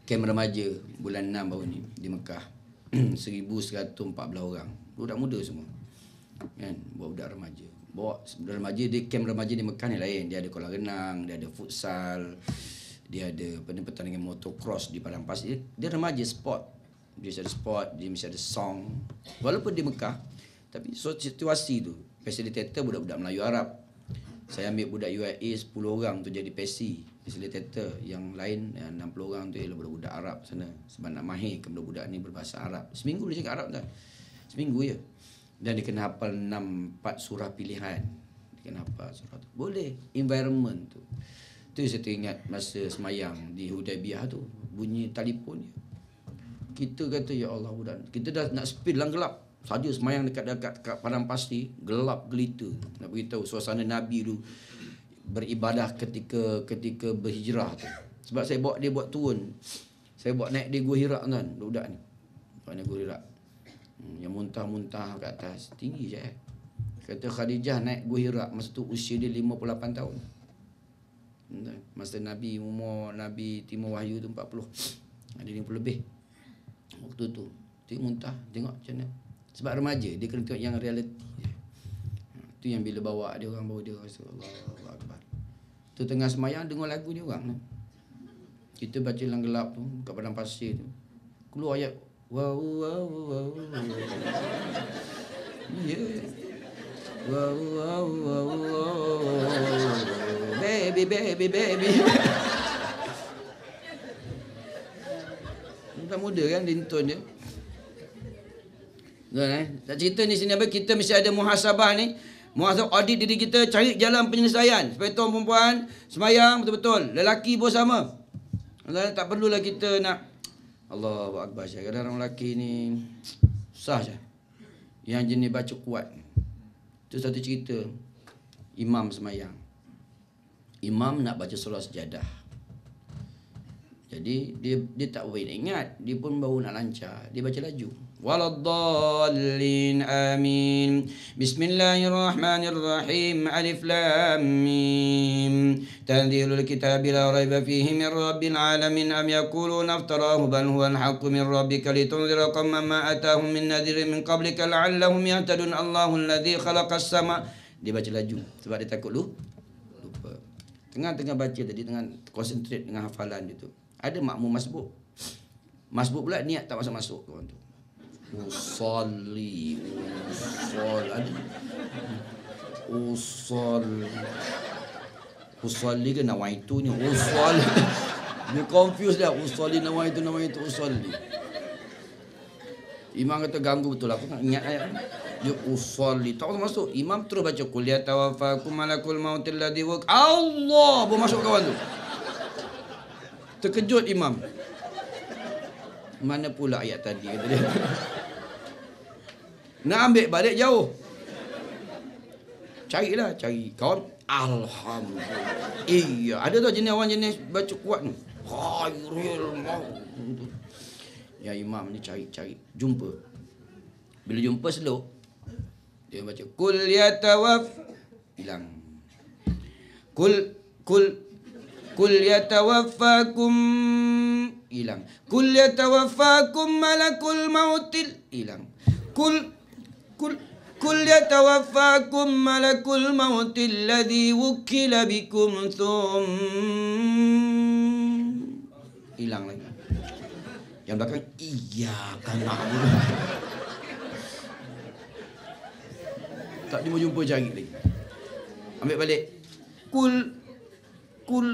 B: kem remaja bulan 6 baru ni di Mekah. 1114 [CLEARS THROAT] orang. Budak muda semua. Kan? Buat budak remaja. Bawa budak remaja di kem remaja di Mekah ni lain. Dia ada kolam renang, dia ada futsal, dia ada apa ni pertandingan motocross di padang pasir. Dia, dia remaja sport. Dia ada sport, dia mesti ada song. Walaupun di Mekah, tapi so, situasi tu facilitator budak-budak Melayu Arab saya ambil budak UIA 10 orang tu jadi pesi facilitator yang lain 60 eh, orang tu ialah budak-budak Arab sana sebab nak mahir ke budak-budak ni berbahasa Arab seminggu dia cakap Arab tu seminggu je dan dia kena hafal 6 4 surah pilihan dia kena hafal surah tu boleh environment tu tu saya teringat masa semayang di Hudaybiyah tu bunyi telefon dia kita kata ya Allah budak kita dah nak speed langgelap gelap saja semayang dekat-dekat dekat padang pasti gelap gelita nak beritahu suasana nabi tu beribadah ketika ketika berhijrah tu sebab saya bawa dia buat turun saya bawa naik dia gua hirak kan budak ni mana gua hirak hmm, yang muntah-muntah kat atas tinggi je eh. kata khadijah naik gua hirak masa tu usia dia 58 tahun masa nabi umur nabi timur wahyu tu 40 ada 50 lebih waktu tu dia muntah tengok macam mana sebab remaja dia kena tengok yang realiti Tu yang bila bawa dia orang bawa dia rasa Allah Tu tengah semayang dengar lagu ni orang. Kita baca lang gelap tu kat padang pasir tu. Keluar ayat wow wow wow. Yeah. wow wow wow. Baby baby baby. Tak muda kan dintun dia. Betul eh? Tak cerita ni sini apa? Kita mesti ada muhasabah ni. Muhasabah audit diri kita cari jalan penyelesaian. Supaya tuan perempuan semayang betul-betul. Lelaki pun sama. Eh? Tak perlulah kita nak Allah Akbar saya. Kadang orang lelaki ni susah saja. Yang jenis baca kuat. Itu satu cerita. Imam semayang. Imam nak baca surah sejadah. Jadi dia dia tak boleh ingat. Dia pun baru nak lancar. Dia baca laju. ولا الضالين آمين بسم الله الرحمن الرحيم ألف لام ميم تنزيل الكتاب لا ريب فيه من رب العالمين أم يقولون افتراه بل هو الحق من ربك لتنذر قوما ما أتاهم من نذير من قبلك لعلهم يهتدون الله الذي خلق السماء دي باجي لاجو sebab dia takut lu lupa tengah-tengah baca tadi tengah concentrate dengan hafalan dia tu ada makmum masbuk masbuk pula niat tak masuk-masuk kawan tu usalli usalli usalli usalli ke nama itu ni usalli [LAUGHS] dia confused dah usalli nama itu nama itu usalli imam kata ganggu betul aku nak ingat ayat dia usalli tak masuk imam terus baca kuliah ya tawafakum malakul mautil ladhi wak Allah pun masuk kawan tu terkejut imam mana pula ayat tadi kata dia nak ambil balik jauh. cari lah, cari. Kawan, Alhamdulillah. Iya, ada tu jenis orang jenis baca kuat ni? Khairul Ya imam ni cari-cari. Jumpa. Bila jumpa seluk. Dia baca. Kul yatawaf. Hilang. Kul. Kul. Kul yatawafakum. Hilang. Kul yatawafakum malakul mautil. Hilang. Kul. قل قل يتوفاكم ملك الموت الذي وكل بكم ثم hilang lagi. Yang belakang iya kan Tak jumpa jumpa jari lagi. Ambil balik. Kul kul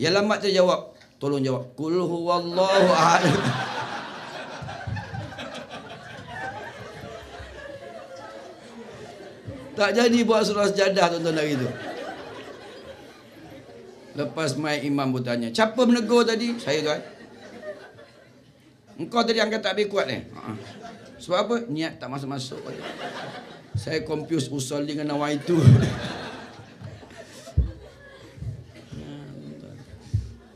B: Yang lambat saya jawab. Tolong jawab. Kul huwallahu ahad. [LAUGHS] Tak jadi buat surah sejadah tuan-tuan hari tu. Lepas mai imam bertanya, siapa menegur tadi? Saya tuan. Eh. Engkau tadi angkat tak kuat ni. Sebab apa? Niat tak masuk-masuk. Saya confuse usul dengan nama itu.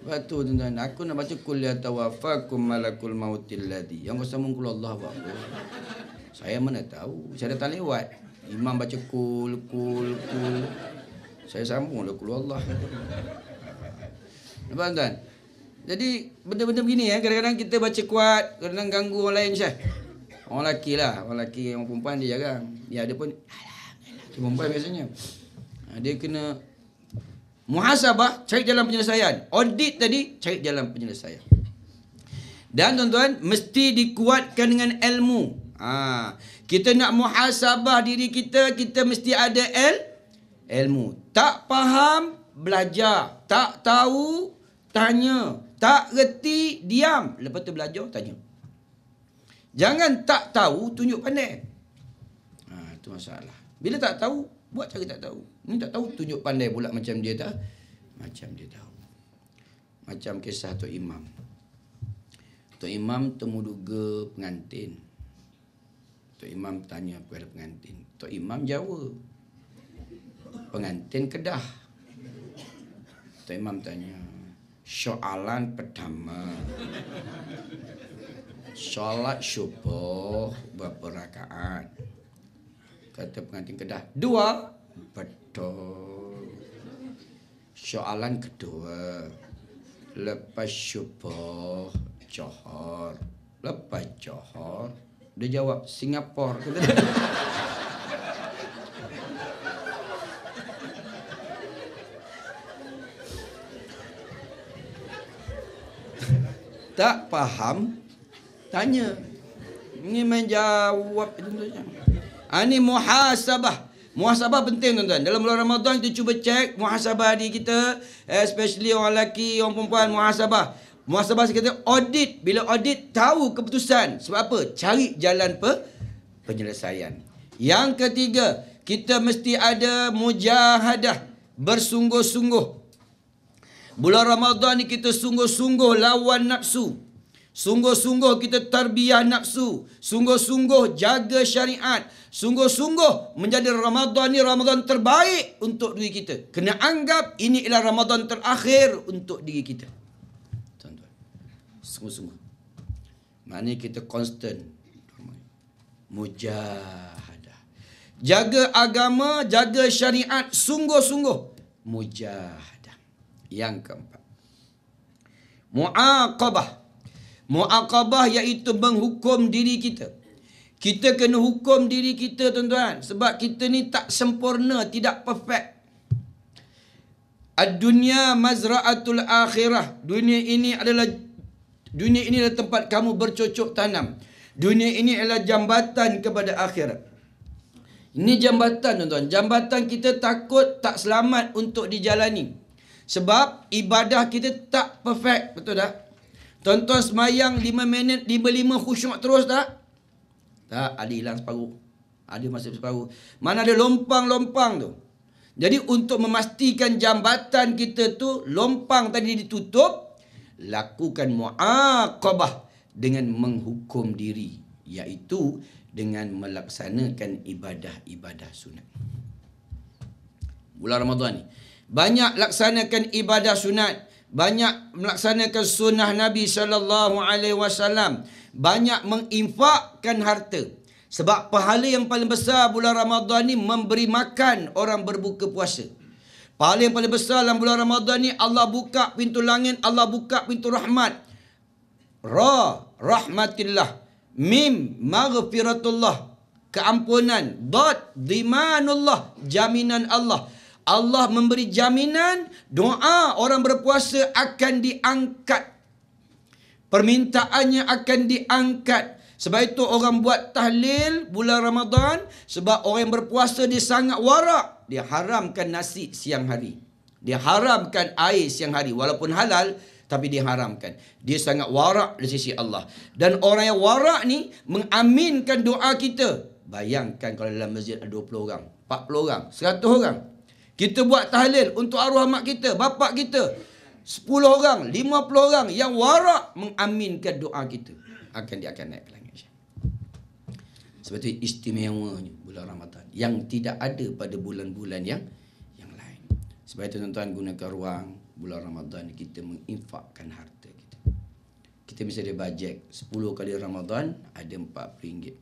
B: Sebab [LAUGHS] ya, tu tuan-tuan, aku nak baca kuliah ya tawafakum malakul mautil ladhi. Yang kau sambung Allah buat Saya mana tahu. Saya datang lewat. Imam baca kul, kul, kul. Saya sambunglah kul Allah. Nampak tuan? Jadi benda-benda begini ya. Kadang-kadang kita baca kuat. Kadang-kadang ganggu orang lain Syah. Orang lelaki lah. Orang lelaki yang orang perempuan dia jarang. Ya, dia pun. Alam, perempuan biasanya. Ha, dia kena. Muhasabah. Cari jalan penyelesaian. Audit tadi. Cari jalan penyelesaian. Dan tuan-tuan. Mesti dikuatkan dengan ilmu. Haa. Kita nak muhasabah diri kita, kita mesti ada el, ilmu. Tak faham, belajar. Tak tahu, tanya. Tak reti, diam. Lepas tu belajar, tanya. Jangan tak tahu, tunjuk pandai. Ha, itu masalah. Bila tak tahu, buat cara tak tahu. Ini tak tahu, tunjuk pandai pula macam dia tak. Macam dia tahu. Macam kisah Tok Imam. Tok Imam temuduga pengantin. Tok Imam tanya kepada pengantin. Tok Imam jawab. Pengantin kedah. Tok Imam tanya. Soalan pertama. Salat subuh berapa rakaat? Kata pengantin kedah. Dua. Betul. Soalan kedua. Lepas subuh. Johor. Lepas Johor. Dia jawab Singapore. Kata dia. tak faham tanya. Ini menjawab tentunya. Ani muhasabah. Muhasabah penting tuan-tuan. Dalam bulan Ramadan kita cuba cek muhasabah di kita, especially orang lelaki, orang perempuan muhasabah. Muhasabah bahasa kata audit. Bila audit tahu keputusan. Sebab apa? Cari jalan pe penyelesaian. Yang ketiga, kita mesti ada mujahadah. Bersungguh-sungguh. Bulan Ramadhan ni kita sungguh-sungguh lawan nafsu. Sungguh-sungguh kita terbiah nafsu. Sungguh-sungguh jaga syariat. Sungguh-sungguh menjadi Ramadhan ni Ramadhan terbaik untuk diri kita. Kena anggap ini ialah Ramadhan terakhir untuk diri kita. Sungguh-sungguh. semua Maknanya kita konstan. Mujahadah. Jaga agama, jaga syariat sungguh-sungguh. Mujahadah. Yang keempat. Mu'aqabah. Mu'aqabah iaitu menghukum diri kita. Kita kena hukum diri kita tuan-tuan. Sebab kita ni tak sempurna, tidak perfect. Ad-dunya mazra'atul akhirah. Dunia ini adalah Dunia ini adalah tempat kamu bercocok tanam. Dunia ini adalah jambatan kepada akhirat. Ini jambatan tuan-tuan. Jambatan kita takut tak selamat untuk dijalani. Sebab ibadah kita tak perfect. Betul tak? Tuan-tuan semayang 5 minit, 5-5 khusyuk terus tak? Tak, ada hilang separuh. Ada masih separuh. Mana ada lompang-lompang tu? Jadi untuk memastikan jambatan kita tu lompang tadi ditutup, lakukan muaqabah dengan menghukum diri iaitu dengan melaksanakan ibadah-ibadah sunat. Bulan Ramadhan ni banyak laksanakan ibadah sunat, banyak melaksanakan sunnah Nabi sallallahu alaihi wasallam, banyak menginfakkan harta. Sebab pahala yang paling besar bulan Ramadhan ni memberi makan orang berbuka puasa. Paling-paling besar dalam bulan Ramadan ni Allah buka pintu langit, Allah buka pintu rahmat. Ra rahmatillah. Mim maghfiratullah. Keampunan. Dot dimanullah. Jaminan Allah. Allah memberi jaminan doa orang berpuasa akan diangkat. Permintaannya akan diangkat. Sebab itu orang buat tahlil bulan Ramadan. Sebab orang berpuasa dia sangat warak dia haramkan nasi siang hari. Dia haramkan air siang hari. Walaupun halal, tapi dia haramkan. Dia sangat warak di sisi Allah. Dan orang yang warak ni mengaminkan doa kita. Bayangkan kalau dalam masjid ada 20 orang, 40 orang, 100 orang. Kita buat tahlil untuk arwah mak kita, bapak kita. 10 orang, 50 orang yang warak mengaminkan doa kita. Akan dia akan naik ke sebab itu istimewanya bulan Ramadhan yang tidak ada pada bulan-bulan yang yang lain. Sebab itu tuan-tuan gunakan ruang bulan Ramadhan kita menginfakkan harta kita. Kita mesti ada bajet 10 kali Ramadhan ada 4 ringgit.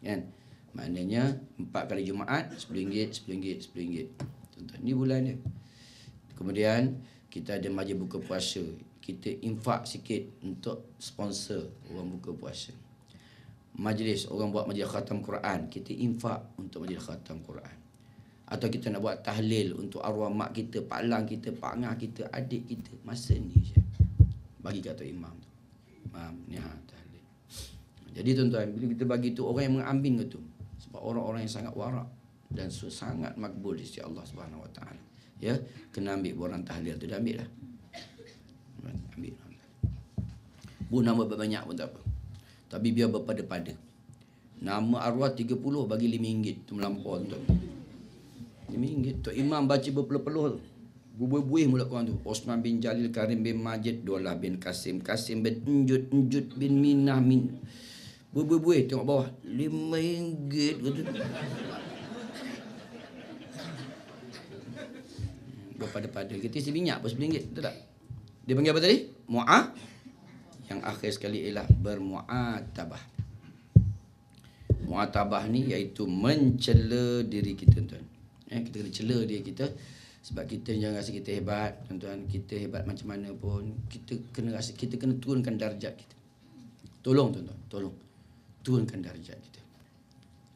B: Kan? Maknanya 4 kali Jumaat 10 ringgit, 10 ringgit, 10 ringgit. Tuan-tuan ni bulan dia. Kemudian kita ada majlis buka puasa. Kita infak sikit untuk sponsor orang buka puasa majlis orang buat majlis khatam Quran kita infak untuk majlis khatam Quran atau kita nak buat tahlil untuk arwah mak kita pak lang kita pak ngah kita adik kita masa ni je bagi kata imam tu imam ni ha tahlil jadi tuan-tuan bila kita bagi tu orang yang mengambil tu sebab orang-orang yang sangat warak dan sangat makbul di sisi Allah Subhanahu Wa Taala ya kena ambil borang tahlil tu dah ambil lah ambil bu nama banyak pun tak apa tapi biar berpada-pada Nama arwah 30 bagi RM5 tu melampau tu RM5 tu Imam baca berpeluh-peluh tu Bubuh-buih mula korang tu Osman bin Jalil Karim bin Majid Dolah bin Kasim Kasim bin Njud Njud bin Minah Min Bubuh-buih tengok bawah RM5 tu Berpada-pada Kita isi minyak pun RM1 Betul tak? Dia panggil apa tadi? Mu'ah yang akhir sekali ialah bermuatabah. Muatabah ni iaitu mencela diri kita tuan. Eh, kita kena cela diri kita sebab kita jangan rasa kita hebat tuan-tuan kita hebat macam mana pun kita kena rasa kita kena turunkan darjat kita tolong tuan-tuan tolong turunkan darjat kita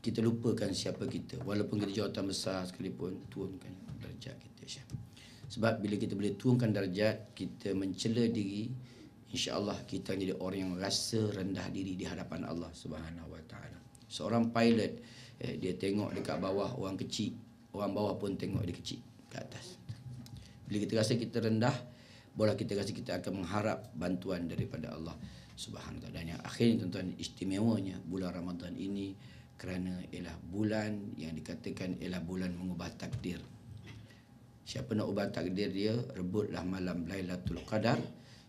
B: kita lupakan siapa kita walaupun kita jawatan besar sekalipun tuangkan darjat kita Syah. sebab bila kita boleh tuangkan darjat kita mencela diri insyaallah kita jadi orang yang rasa rendah diri di hadapan Allah Subhanahu wa seorang pilot eh, dia tengok dekat bawah orang kecil orang bawah pun tengok dia kecil ke atas bila kita rasa kita rendah Barulah kita rasa kita akan mengharap bantuan daripada Allah Subhanahu wa dan yang akhirnya tuan-tuan istimewanya bulan Ramadan ini kerana ialah bulan yang dikatakan ialah bulan mengubah takdir. Siapa nak ubah takdir dia, rebutlah malam Lailatul Qadar.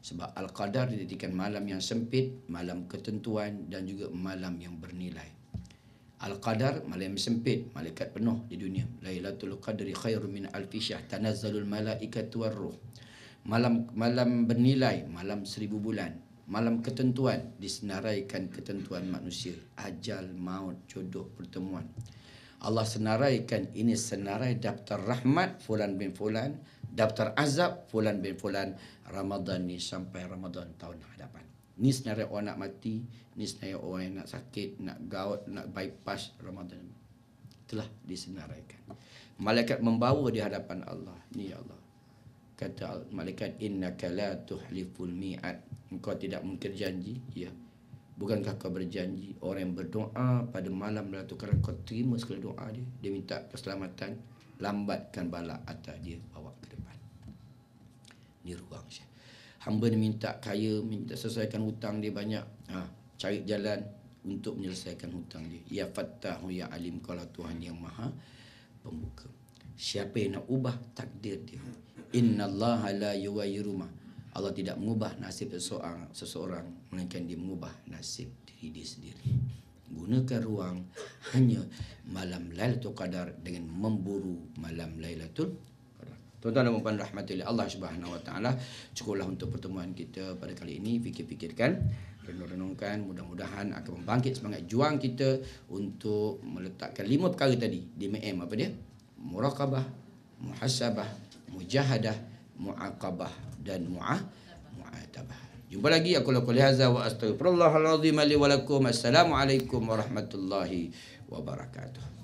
B: Sebab Al-Qadar dijadikan malam yang sempit, malam ketentuan dan juga malam yang bernilai. Al-Qadar malam sempit, malaikat penuh di dunia. Lailatul Qadri khairu min alfi syah tanazzalul malaikatu warruh. Malam malam bernilai, malam seribu bulan. Malam ketentuan disenaraikan ketentuan manusia, ajal, maut, jodoh, pertemuan. Allah senaraikan ini senarai daftar rahmat fulan bin fulan daftar azab Fulan bin Fulan Ramadan ni sampai Ramadan tahun hadapan. Ni senarai orang nak mati, ni senarai orang yang nak sakit, nak gout, nak bypass Ramadan. Telah disenaraikan. Malaikat membawa di hadapan Allah. Ni ya Allah. Kata malaikat, innaka la tuhliful mi'at. Engkau tidak mungkin janji. Ya. Bukankah kau berjanji orang yang berdoa pada malam melakukan kau terima segala doa dia dia minta keselamatan lambatkan balak atas dia bawa ni ruang saya hamba ni minta kaya minta selesaikan hutang dia banyak ha, cari jalan untuk menyelesaikan hutang dia ya fattahu ya alim kalau Tuhan yang maha pembuka siapa yang nak ubah takdir dia Inna Allah ala ma Allah tidak mengubah nasib seseorang seseorang melainkan dia mengubah nasib diri dia sendiri gunakan ruang hanya malam Lailatul Qadar dengan memburu malam Lailatul Tuan-tuan dan puan-puan rahmatillah Allah Subhanahu wa taala, cukuplah untuk pertemuan kita pada kali ini fikir-fikirkan renung renungkan mudah-mudahan akan membangkit semangat juang kita untuk meletakkan lima perkara tadi di MM apa dia? Muraqabah, muhasabah, mujahadah, muaqabah dan muah muatabah. Jumpa lagi aku la qul hadza wa astaghfirullahal azim li wa lakum. Assalamualaikum warahmatullahi wabarakatuh.